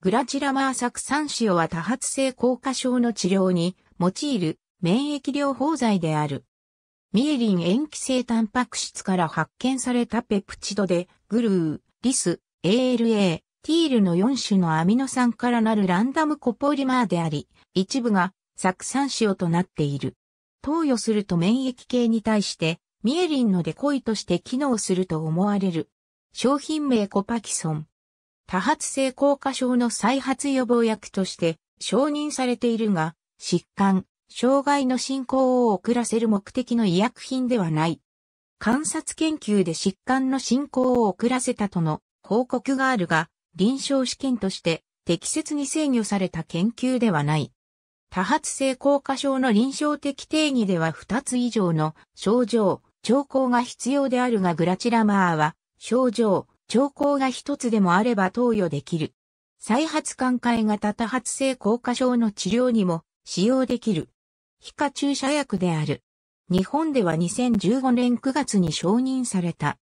グラチラマー酢酸塩は多発性硬化症の治療に用いる免疫療法剤である。ミエリン塩基性タンパク質から発見されたペプチドで、グルー、リス、ALA、ティールの4種のアミノ酸からなるランダムコポリマーであり、一部が酢酸塩となっている。投与すると免疫系に対して、ミエリンのデコイとして機能すると思われる。商品名コパキソン。多発性硬化症の再発予防薬として承認されているが、疾患、障害の進行を遅らせる目的の医薬品ではない。観察研究で疾患の進行を遅らせたとの報告があるが、臨床試験として適切に制御された研究ではない。多発性硬化症の臨床的定義では2つ以上の症状、兆候が必要であるがグラチラマーは症状、兆候が一つでもあれば投与できる。再発寛解型多発性硬化症の治療にも使用できる。皮下注射薬である。日本では2015年9月に承認された。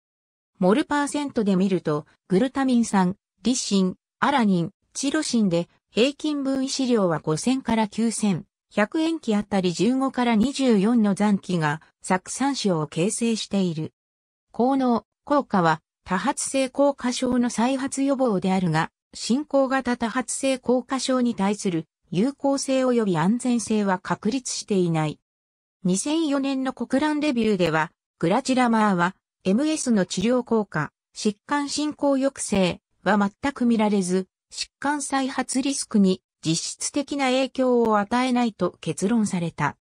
モルパーセントで見ると、グルタミン酸、リシン、アラニン、チロシンで平均分子量は5000から9000、100円期あたり15から24の残期が酢酸子を形成している。効能、効果は多発性硬化症の再発予防であるが、進行型多発性硬化症に対する有効性及び安全性は確立していない。2004年の国乱レビューでは、グラチラマーは MS の治療効果、疾患進行抑制は全く見られず、疾患再発リスクに実質的な影響を与えないと結論された。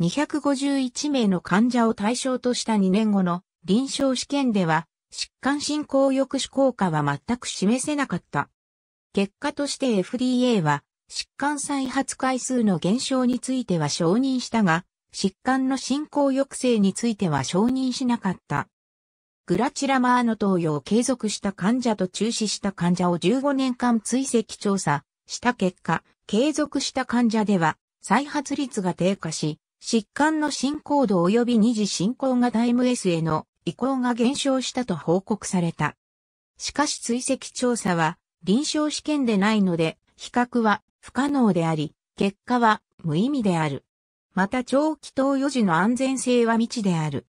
251名の患者を対象とした2年後の臨床試験では、疾患進行抑止効果は全く示せなかった。結果として FDA は疾患再発回数の減少については承認したが、疾患の進行抑制については承認しなかった。グラチラマーの投与を継続した患者と中止した患者を15年間追跡調査した結果、継続した患者では再発率が低下し、疾患の進行度及び二次進行型 MS への移行が減少したと報告された。しかし追跡調査は臨床試験でないので、比較は不可能であり、結果は無意味である。また長期投与時の安全性は未知である。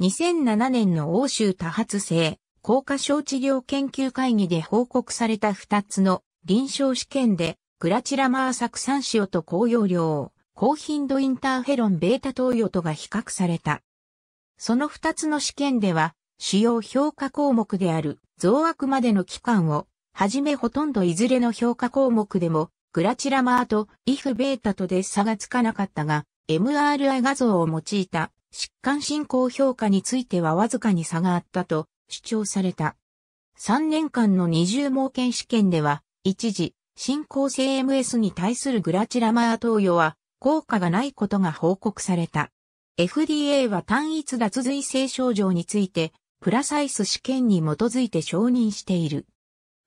2007年の欧州多発性、効果症治療研究会議で報告された2つの臨床試験で、グラチラマー酢酸塩と高容量、高頻度インターフェロンベータ投与とが比較された。その二つの試験では、主要評価項目である増悪までの期間を、はじめほとんどいずれの評価項目でも、グラチラマーとイフベータとで差がつかなかったが、MRI 画像を用いた疾患進行評価についてはわずかに差があったと主張された。3年間の二重盲検試験では、一時、進行性 MS に対するグラチラマー投与は効果がないことが報告された。FDA は単一脱髄性症状について、プラサイス試験に基づいて承認している。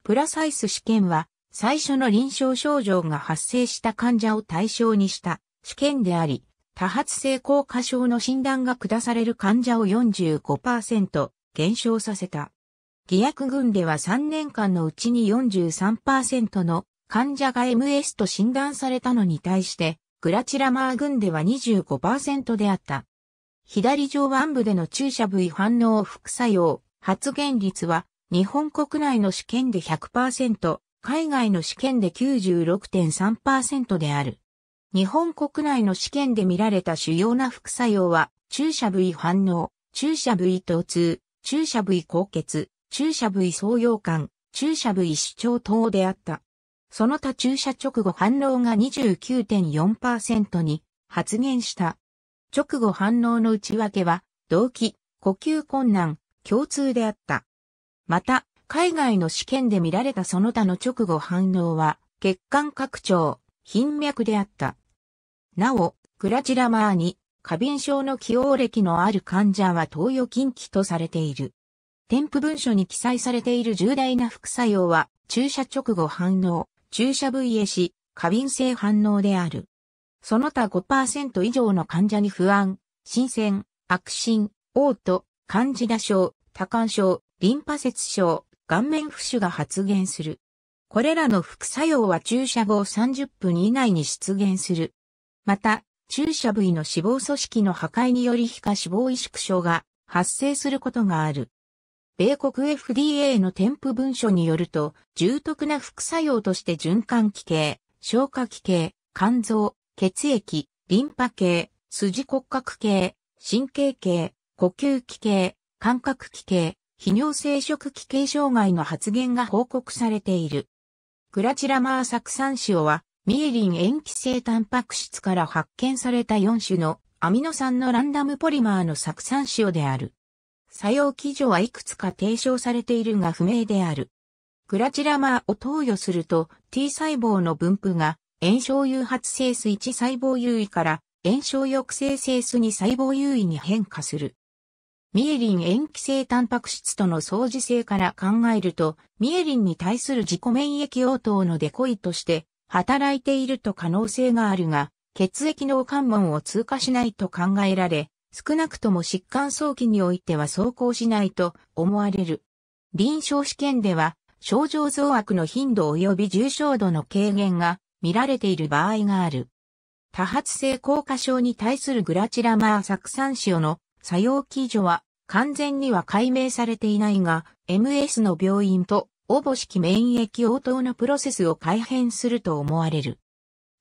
プラサイス試験は、最初の臨床症状が発生した患者を対象にした試験であり、多発性硬化症の診断が下される患者を45%減少させた。偽薬群では3年間のうちに43%の患者が MS と診断されたのに対して、グラチラマー軍では25%であった。左上腕部での注射部位反応副作用、発現率は日本国内の試験で100%、海外の試験で96.3%である。日本国内の試験で見られた主要な副作用は、注射部位反応、注射部位疼痛、注射部位高血、注射部位創用感、注射部位主張等であった。その他注射直後反応が29.4%に発現した。直後反応の内訳は、動機、呼吸困難、共通であった。また、海外の試験で見られたその他の直後反応は、血管拡張、頻脈であった。なお、クラチラマーに、過敏症の起用歴のある患者は投与禁忌とされている。添付文書に記載されている重大な副作用は、注射直後反応、注射部位へし、過敏性反応である。その他5%以上の患者に不安、新鮮、悪心、嘔吐、カンジダ症、多汗症、リンパ節症、顔面浮腫が発現する。これらの副作用は注射後30分以内に出現する。また、注射部位の脂肪組織の破壊により皮下脂肪萎縮症が発生することがある。米国 FDA の添付文書によると、重篤な副作用として循環器系、消化器系、肝臓、血液、リンパ系、筋骨格系、神経系、呼吸器系、感覚器系、泌尿生殖器系障害の発現が報告されている。クラチラマー酢酸塩は、ミエリン塩基性タンパク質から発見された4種のアミノ酸のランダムポリマーの酢酸塩である。作用基準はいくつか提唱されているが不明である。グラチラマーを投与すると T 細胞の分布が炎症誘発性ス1細胞優位から炎症抑制性ス2細胞優位に変化する。ミエリン塩基性タンパク質との相似性から考えると、ミエリンに対する自己免疫応答のデコイとして働いていると可能性があるが、血液の関門を通過しないと考えられ、少なくとも疾患早期においては走行しないと思われる。臨床試験では、症状増悪の頻度及び重症度の軽減が見られている場合がある。多発性硬化症に対するグラチラマー酢酸塩の作用基準は完全には解明されていないが、MS の病院とおぼしき免疫応答のプロセスを改変すると思われる。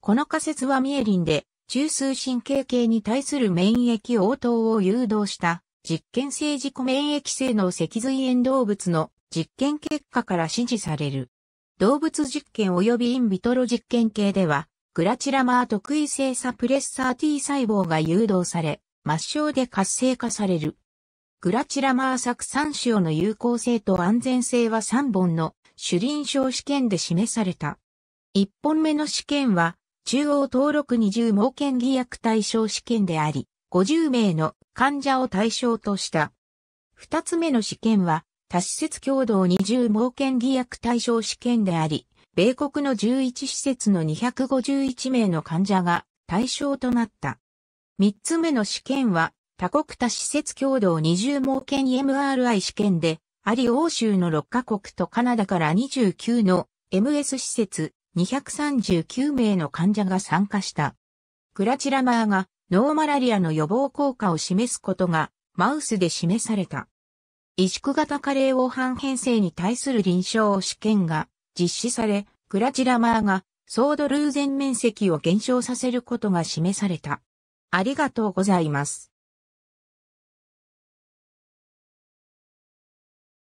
この仮説はミエリンで中枢神経系に対する免疫応答を誘導した実験性自己免疫性の脊髄炎動物の実験結果から支持される。動物実験及びインビトロ実験系では、グラチラマー特異性サプレッサー T 細胞が誘導され、末梢で活性化される。グラチラマー酢酸塩の有効性と安全性は3本の主臨床試験で示された。1本目の試験は中央登録20盲検偽薬対象試験であり、50名の患者を対象とした。二つ目の試験は、多施設共同20盲検偽薬対象試験であり、米国の11施設の251名の患者が対象となった。三つ目の試験は、多国多施設共同20盲検 MRI 試験で、あり欧州の6カ国とカナダから29の MS 施設、239名の患者が参加した。クラチラマーがノーマラリアの予防効果を示すことがマウスで示された。萎縮型加齢黄斑変性に対する臨床試験が実施され、クラチラマーがソードルーゼン面積を減少させることが示された。ありがとうございます。